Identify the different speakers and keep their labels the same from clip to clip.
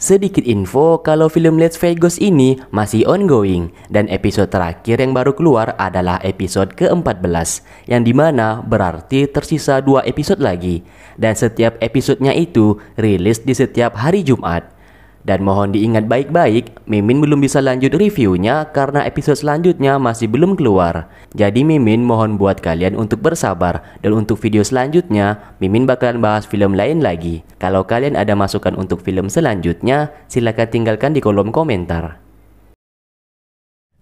Speaker 1: Sedikit info kalau film Let's Vegas ini masih ongoing dan episode terakhir yang baru keluar adalah episode ke-14 yang dimana berarti tersisa dua episode lagi dan setiap episodenya itu rilis di setiap hari Jumat. Dan mohon diingat baik-baik, Mimin belum bisa lanjut reviewnya karena episode selanjutnya masih belum keluar. Jadi Mimin mohon buat kalian untuk bersabar dan untuk video selanjutnya Mimin bakalan bahas film lain lagi. Kalau kalian ada masukan untuk film selanjutnya, silahkan tinggalkan di kolom komentar.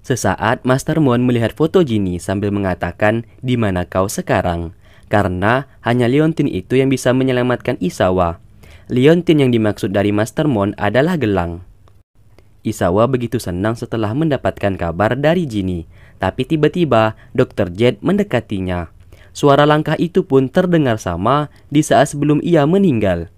Speaker 1: Sesaat Master Moon melihat foto Jinny sambil mengatakan, "Di mana kau sekarang?" Karena hanya Leontin itu yang bisa menyelamatkan Isawa Liontin yang dimaksud dari Master Mon adalah gelang. Isawa begitu senang setelah mendapatkan kabar dari Jini, tapi tiba-tiba Dr. Jed mendekatinya. Suara langkah itu pun terdengar sama di saat sebelum ia meninggal.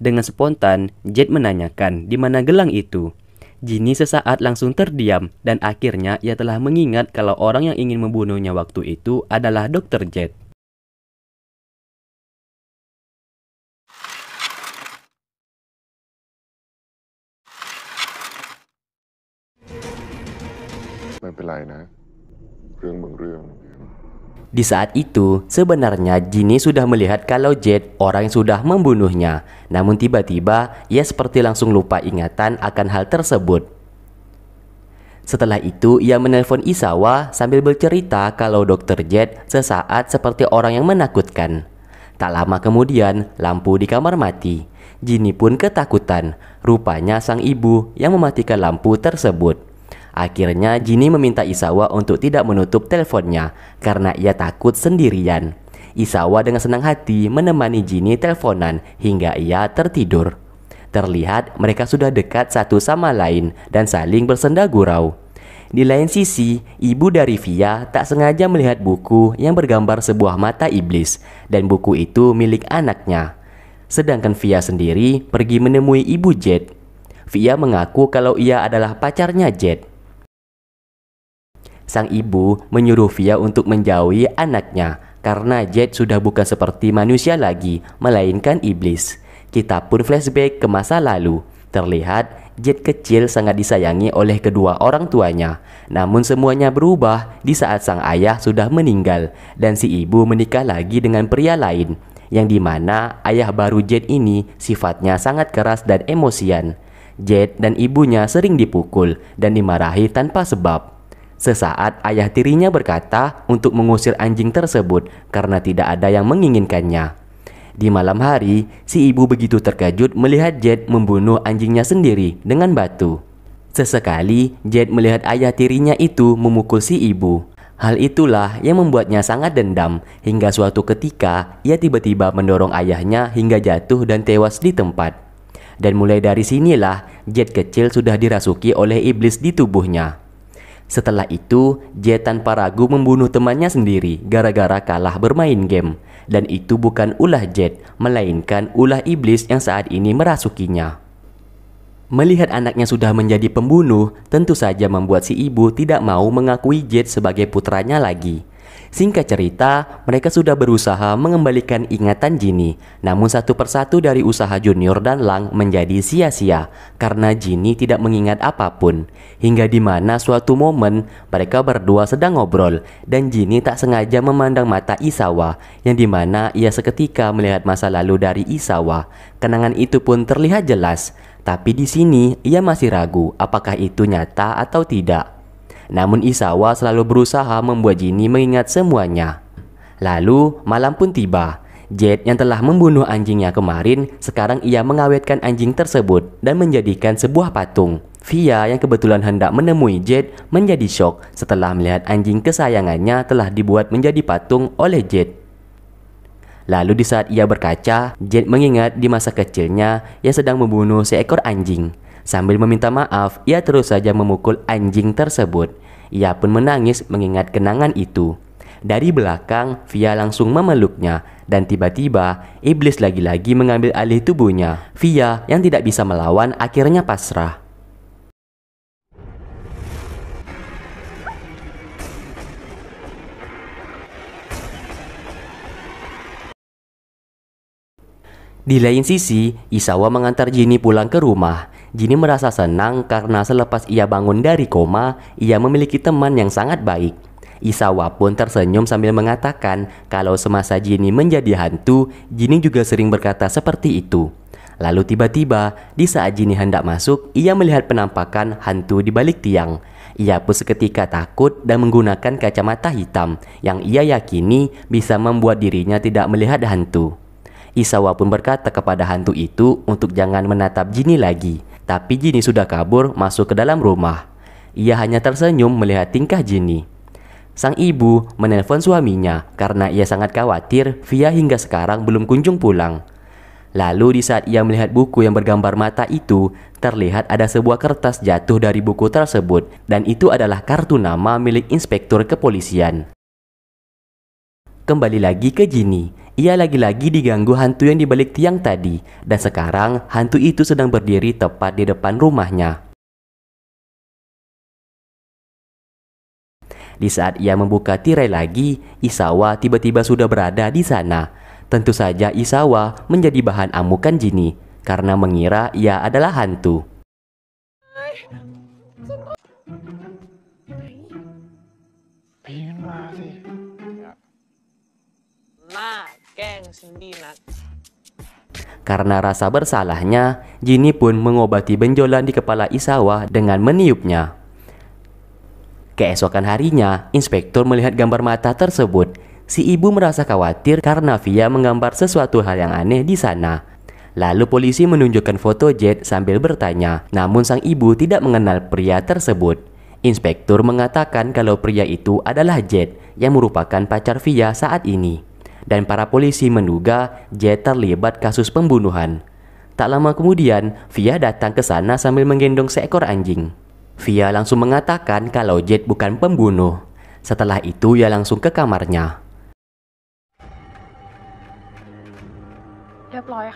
Speaker 1: Dengan spontan, Jet menanyakan di mana gelang itu. Jinny sesaat langsung terdiam dan akhirnya ia telah mengingat kalau orang yang ingin membunuhnya waktu itu adalah Dr. Jet. ไม่เป็นไรนะเรื่องบางเรื่อง di saat itu, sebenarnya Jinny sudah melihat kalau Jade orang yang sudah membunuhnya. Namun tiba-tiba, ia seperti langsung lupa ingatan akan hal tersebut. Setelah itu, ia menelpon Isawa sambil bercerita kalau Dr. Jade sesaat seperti orang yang menakutkan. Tak lama kemudian, lampu di kamar mati. Jinny pun ketakutan. Rupanya sang ibu yang mematikan lampu tersebut. Akhirnya Jinny meminta Isawa untuk tidak menutup teleponnya karena ia takut sendirian. Isawa dengan senang hati menemani Jinny teleponan hingga ia tertidur. Terlihat mereka sudah dekat satu sama lain dan saling bersenda gurau. Di lain sisi, ibu dari Via tak sengaja melihat buku yang bergambar sebuah mata iblis dan buku itu milik anaknya. Sedangkan Via sendiri pergi menemui ibu Jet. Via mengaku kalau ia adalah pacarnya Jet. Sang ibu menyuruh Vya untuk menjauhi anaknya karena Jet sudah bukan seperti manusia lagi, melainkan iblis. Kita pun flashback ke masa lalu. Terlihat Jet kecil sangat disayangi oleh kedua orang tuanya. Namun semuanya berubah di saat sang ayah sudah meninggal dan si ibu menikah lagi dengan pria lain. Yang dimana ayah baru Jet ini sifatnya sangat keras dan emosian. Jet dan ibunya sering dipukul dan dimarahi tanpa sebab. Sesaat ayah tirinya berkata untuk mengusir anjing tersebut karena tidak ada yang menginginkannya. Di malam hari, si ibu begitu terkejut melihat Jed membunuh anjingnya sendiri dengan batu. Sesekali, Jed melihat ayah tirinya itu memukul si ibu. Hal itulah yang membuatnya sangat dendam hingga suatu ketika ia tiba-tiba mendorong ayahnya hingga jatuh dan tewas di tempat. Dan mulai dari sinilah Jed kecil sudah dirasuki oleh iblis di tubuhnya. Setelah itu, Jay tanpa ragu membunuh temannya sendiri gara-gara kalah bermain game. Dan itu bukan ulah Jet, melainkan ulah iblis yang saat ini merasukinya. Melihat anaknya sudah menjadi pembunuh, tentu saja membuat si ibu tidak mau mengakui Jet sebagai putranya lagi. Singkat cerita, mereka sudah berusaha mengembalikan ingatan Jini. Namun satu persatu dari usaha Junior dan Lang menjadi sia-sia karena Jini tidak mengingat apapun. Hingga di mana suatu momen mereka berdua sedang ngobrol dan Jini tak sengaja memandang mata Isawa yang di mana ia seketika melihat masa lalu dari Isawa. Kenangan itu pun terlihat jelas, tapi di sini ia masih ragu apakah itu nyata atau tidak. Namun Isawa selalu berusaha membuat Jinny mengingat semuanya. Lalu malam pun tiba. Jet yang telah membunuh anjingnya kemarin, sekarang ia mengawetkan anjing tersebut dan menjadikan sebuah patung. Via yang kebetulan hendak menemui Jet menjadi shock setelah melihat anjing kesayangannya telah dibuat menjadi patung oleh Jet. Lalu di saat ia berkaca, Jet mengingat di masa kecilnya ia sedang membunuh seekor anjing. Sambil meminta maaf, ia terus saja memukul anjing tersebut. Ia pun menangis mengingat kenangan itu. Dari belakang, Via langsung memeluknya dan tiba-tiba iblis lagi-lagi mengambil alih tubuhnya. Via yang tidak bisa melawan akhirnya pasrah. Di lain sisi, Isawa mengantar Jini pulang ke rumah. Jini merasa senang karena selepas ia bangun dari koma, ia memiliki teman yang sangat baik. Isawa pun tersenyum sambil mengatakan kalau semasa Jini menjadi hantu, Jini juga sering berkata seperti itu. Lalu tiba-tiba, di saat Jini hendak masuk, ia melihat penampakan hantu di balik tiang. Ia pun seketika takut dan menggunakan kacamata hitam yang ia yakini bisa membuat dirinya tidak melihat hantu. Isawa pun berkata kepada hantu itu untuk jangan menatap Jini lagi. Tapi Jini sudah kabur masuk ke dalam rumah. Ia hanya tersenyum melihat tingkah Jini. Sang ibu menelpon suaminya karena ia sangat khawatir Via hingga sekarang belum kunjung pulang. Lalu di saat ia melihat buku yang bergambar mata itu, terlihat ada sebuah kertas jatuh dari buku tersebut dan itu adalah kartu nama milik inspektur kepolisian. Kembali lagi ke Jini, ia lagi-lagi diganggu hantu yang dibalik tiang tadi, dan sekarang hantu itu sedang berdiri tepat di depan rumahnya. Di saat ia membuka tirai lagi, Isawa tiba-tiba sudah berada di sana. Tentu saja Isawa menjadi bahan amukan Jini karena mengira ia adalah hantu. Karena rasa bersalahnya, Jinny pun mengobati benjolan di kepala Isawa dengan meniupnya. Keesokan harinya, inspektur melihat gambar mata tersebut. Si ibu merasa khawatir karena Via menggambar sesuatu hal yang aneh di sana. Lalu polisi menunjukkan foto Jet sambil bertanya, namun sang ibu tidak mengenal pria tersebut. Inspektur mengatakan kalau pria itu adalah Jet yang merupakan pacar Via saat ini dan para polisi menduga J terlibat kasus pembunuhan. Tak lama kemudian, Via datang ke sana sambil menggendong seekor anjing. Via langsung mengatakan kalau Jet bukan pembunuh. Setelah itu, ia langsung ke kamarnya. ada masalah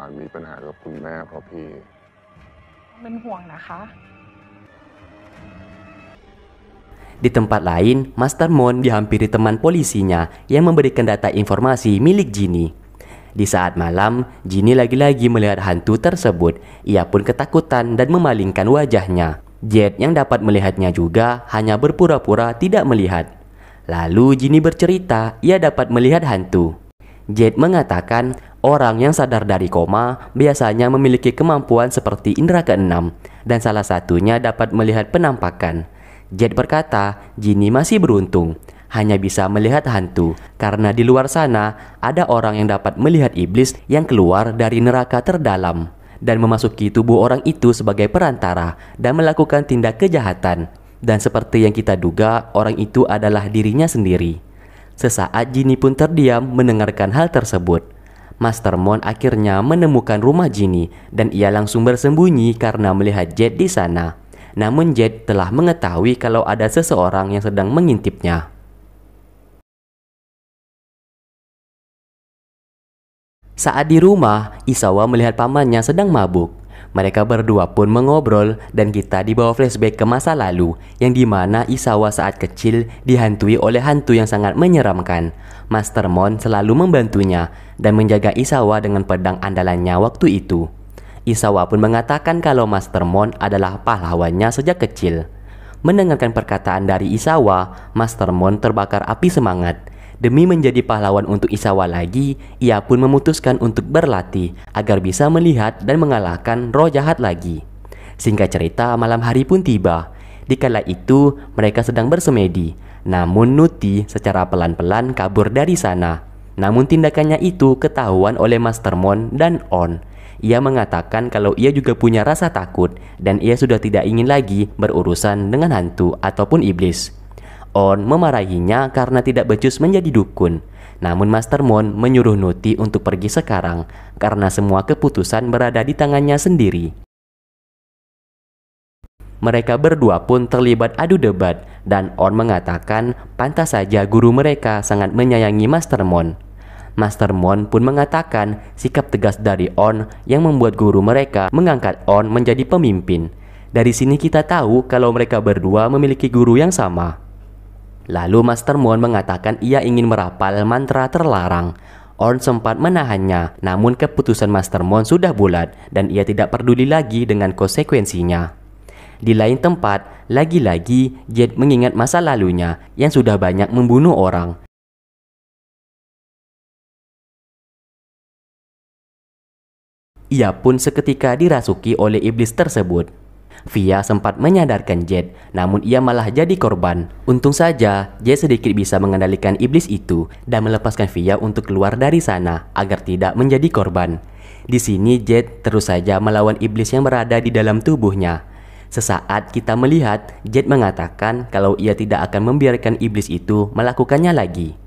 Speaker 1: dengan ibu. khawatir, kak. Di tempat lain, Master Moon dihampiri teman polisinya yang memberikan data informasi milik Jinny. Di saat malam, Jinny lagi-lagi melihat hantu tersebut. Ia pun ketakutan dan memalingkan wajahnya. Jet yang dapat melihatnya juga hanya berpura-pura tidak melihat. Lalu Jinny bercerita ia dapat melihat hantu. Jet mengatakan orang yang sadar dari koma biasanya memiliki kemampuan seperti indera keenam dan salah satunya dapat melihat penampakan. Jet berkata, Jini masih beruntung, hanya bisa melihat hantu, karena di luar sana ada orang yang dapat melihat iblis yang keluar dari neraka terdalam dan memasuki tubuh orang itu sebagai perantara dan melakukan tindak kejahatan. Dan seperti yang kita duga, orang itu adalah dirinya sendiri. Sesaat Jini pun terdiam mendengarkan hal tersebut. Master Mon akhirnya menemukan rumah Jini dan ia langsung bersembunyi karena melihat Jet di sana. Namun Jade telah mengetahui kalau ada seseorang yang sedang mengintipnya. Saat di rumah, Isawa melihat pamannya sedang mabuk. Mereka berdua pun mengobrol dan kita dibawa flashback ke masa lalu yang dimana Isawa saat kecil dihantui oleh hantu yang sangat menyeramkan. Master Mon selalu membantunya dan menjaga Isawa dengan pedang andalannya waktu itu. Isawa pun mengatakan kalau Master Mon adalah pahlawannya sejak kecil. Mendengarkan perkataan dari Isawa, Master Mon terbakar api semangat. Demi menjadi pahlawan untuk Isawa lagi, ia pun memutuskan untuk berlatih agar bisa melihat dan mengalahkan roh jahat lagi. Singkat cerita, malam hari pun tiba. Di kala itu, mereka sedang bersemedi. Namun Nuti secara pelan-pelan kabur dari sana. Namun tindakannya itu ketahuan oleh Master Mon dan On. Ia mengatakan kalau ia juga punya rasa takut dan ia sudah tidak ingin lagi berurusan dengan hantu ataupun iblis. On memarahinya karena tidak becus menjadi dukun. Namun Master Mon menyuruh Nuti untuk pergi sekarang karena semua keputusan berada di tangannya sendiri. Mereka berdua pun terlibat adu debat dan On mengatakan pantas saja guru mereka sangat menyayangi Master Mon. Master Mon pun mengatakan sikap tegas dari On yang membuat guru mereka mengangkat On menjadi pemimpin. Dari sini kita tahu kalau mereka berdua memiliki guru yang sama. Lalu Master Mon mengatakan ia ingin merapal mantra terlarang. On sempat menahannya, namun keputusan Master Mon sudah bulat dan ia tidak peduli lagi dengan konsekuensinya. Di lain tempat, lagi-lagi Jet mengingat masa lalunya yang sudah banyak membunuh orang. Ia pun seketika dirasuki oleh iblis tersebut. Via sempat menyadarkan Jet, namun ia malah jadi korban. Untung saja, Jet sedikit bisa mengendalikan iblis itu dan melepaskan Via untuk keluar dari sana agar tidak menjadi korban. Di sini Jet terus saja melawan iblis yang berada di dalam tubuhnya. Sesaat kita melihat Jet mengatakan kalau ia tidak akan membiarkan iblis itu melakukannya lagi.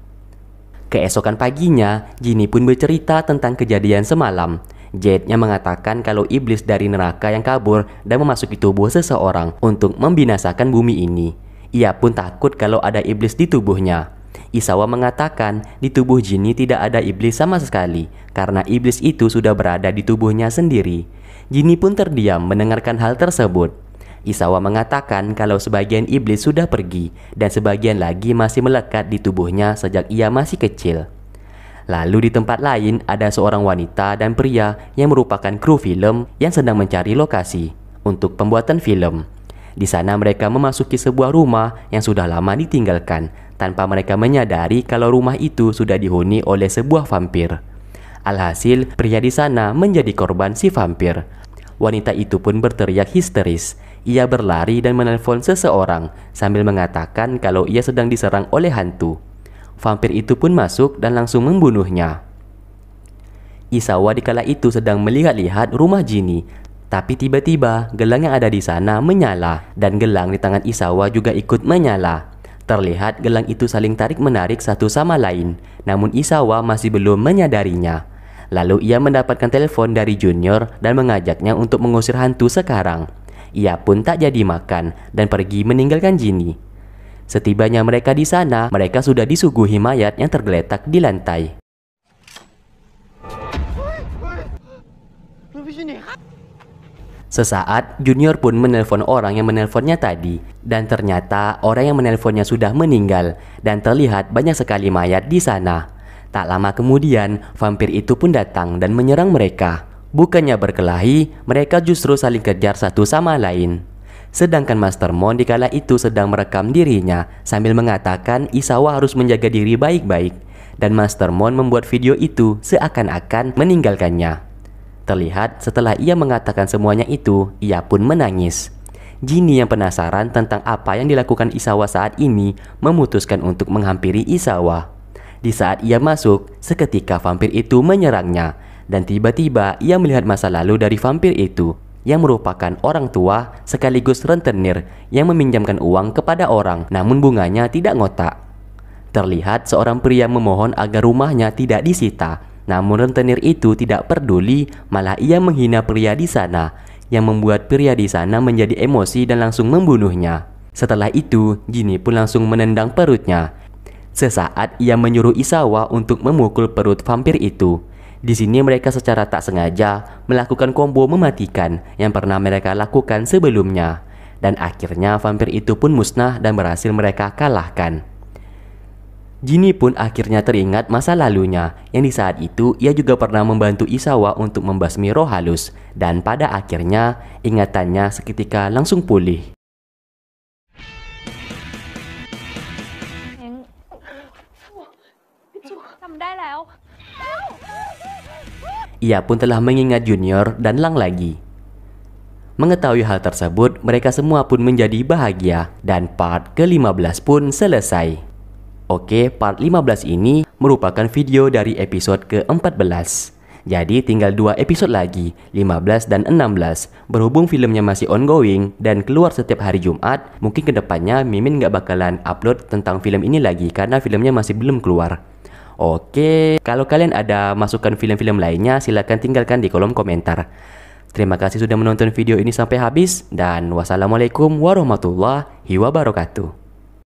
Speaker 1: Keesokan paginya, Jinny pun bercerita tentang kejadian semalam jade mengatakan kalau iblis dari neraka yang kabur dan memasuki tubuh seseorang untuk membinasakan bumi ini. Ia pun takut kalau ada iblis di tubuhnya. Isawa mengatakan di tubuh Jinny tidak ada iblis sama sekali karena iblis itu sudah berada di tubuhnya sendiri. Jinny pun terdiam mendengarkan hal tersebut. Isawa mengatakan kalau sebagian iblis sudah pergi dan sebagian lagi masih melekat di tubuhnya sejak ia masih kecil. Lalu di tempat lain ada seorang wanita dan pria yang merupakan kru film yang sedang mencari lokasi untuk pembuatan film. Di sana mereka memasuki sebuah rumah yang sudah lama ditinggalkan tanpa mereka menyadari kalau rumah itu sudah dihuni oleh sebuah vampir. Alhasil, pria di sana menjadi korban si vampir. Wanita itu pun berteriak histeris. Ia berlari dan menelpon seseorang sambil mengatakan kalau ia sedang diserang oleh hantu. Vampir itu pun masuk dan langsung membunuhnya. Isawa dikala itu sedang melihat-lihat rumah Jini, tapi tiba-tiba gelang yang ada di sana menyala dan gelang di tangan Isawa juga ikut menyala. Terlihat gelang itu saling tarik-menarik satu sama lain, namun Isawa masih belum menyadarinya. Lalu ia mendapatkan telepon dari Junior dan mengajaknya untuk mengusir hantu sekarang. Ia pun tak jadi makan dan pergi meninggalkan Jini. Setibanya mereka di sana, mereka sudah disuguhi mayat yang tergeletak di lantai. Sesaat, Junior pun menelpon orang yang menelponnya tadi. Dan ternyata orang yang menelponnya sudah meninggal dan terlihat banyak sekali mayat di sana. Tak lama kemudian, vampir itu pun datang dan menyerang mereka. Bukannya berkelahi, mereka justru saling kejar satu sama lain. Sedangkan Master Mastermon kala itu sedang merekam dirinya sambil mengatakan Isawa harus menjaga diri baik-baik. Dan Master Mastermon membuat video itu seakan-akan meninggalkannya. Terlihat setelah ia mengatakan semuanya itu, ia pun menangis. Jini yang penasaran tentang apa yang dilakukan Isawa saat ini memutuskan untuk menghampiri Isawa. Di saat ia masuk, seketika vampir itu menyerangnya dan tiba-tiba ia melihat masa lalu dari vampir itu yang merupakan orang tua sekaligus rentenir yang meminjamkan uang kepada orang namun bunganya tidak ngotak. Terlihat seorang pria memohon agar rumahnya tidak disita, namun rentenir itu tidak peduli malah ia menghina pria di sana yang membuat pria di sana menjadi emosi dan langsung membunuhnya. Setelah itu, Jinny pun langsung menendang perutnya. Sesaat ia menyuruh Isawa untuk memukul perut vampir itu. Di sini mereka secara tak sengaja melakukan combo mematikan yang pernah mereka lakukan sebelumnya. Dan akhirnya vampir itu pun musnah dan berhasil mereka kalahkan. Jinny pun akhirnya teringat masa lalunya yang di saat itu ia juga pernah membantu Isawa untuk membasmi roh halus dan pada akhirnya ingatannya seketika langsung pulih. Ia pun telah mengingat Junior dan Lang lagi. Mengetahui hal tersebut, mereka semua pun menjadi bahagia dan part ke-15 pun selesai. Oke, part 15 ini merupakan video dari episode ke-14. Jadi tinggal dua episode lagi, 15 dan 16. Berhubung filmnya masih ongoing dan keluar setiap hari Jumat, mungkin kedepannya Mimin nggak bakalan upload tentang film ini lagi karena filmnya masih belum keluar. Oke, kalau kalian ada masukan film-film lainnya silahkan tinggalkan di kolom komentar. Terima kasih sudah menonton video ini sampai habis dan wassalamualaikum warahmatullahi wabarakatuh.